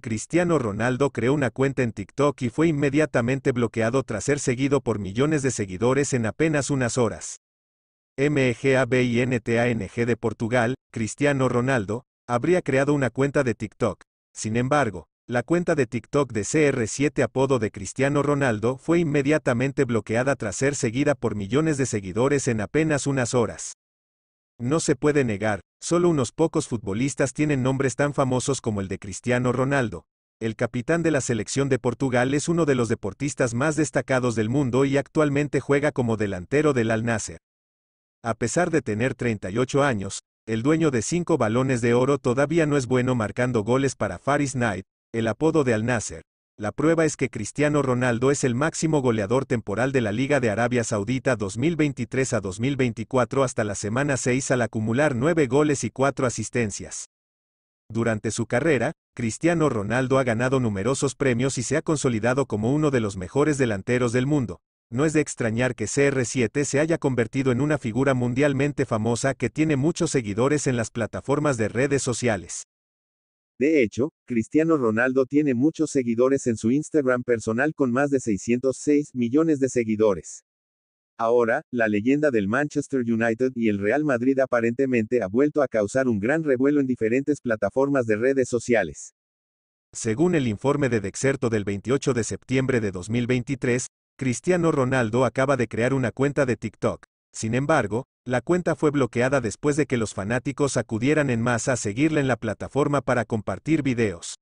Cristiano Ronaldo creó una cuenta en TikTok y fue inmediatamente bloqueado tras ser seguido por millones de seguidores en apenas unas horas. MGABINTANG de Portugal, Cristiano Ronaldo, habría creado una cuenta de TikTok. Sin embargo, la cuenta de TikTok de CR7 apodo de Cristiano Ronaldo fue inmediatamente bloqueada tras ser seguida por millones de seguidores en apenas unas horas. No se puede negar, solo unos pocos futbolistas tienen nombres tan famosos como el de Cristiano Ronaldo. El capitán de la selección de Portugal es uno de los deportistas más destacados del mundo y actualmente juega como delantero del Al Nasser. A pesar de tener 38 años, el dueño de cinco balones de oro todavía no es bueno marcando goles para Faris Knight, el apodo de Al Nasser, la prueba es que Cristiano Ronaldo es el máximo goleador temporal de la Liga de Arabia Saudita 2023 a 2024 hasta la semana 6 al acumular 9 goles y 4 asistencias. Durante su carrera, Cristiano Ronaldo ha ganado numerosos premios y se ha consolidado como uno de los mejores delanteros del mundo. No es de extrañar que CR7 se haya convertido en una figura mundialmente famosa que tiene muchos seguidores en las plataformas de redes sociales. De hecho, Cristiano Ronaldo tiene muchos seguidores en su Instagram personal con más de 606 millones de seguidores. Ahora, la leyenda del Manchester United y el Real Madrid aparentemente ha vuelto a causar un gran revuelo en diferentes plataformas de redes sociales. Según el informe de Dexerto del 28 de septiembre de 2023, Cristiano Ronaldo acaba de crear una cuenta de TikTok. Sin embargo, la cuenta fue bloqueada después de que los fanáticos acudieran en masa a seguirla en la plataforma para compartir videos.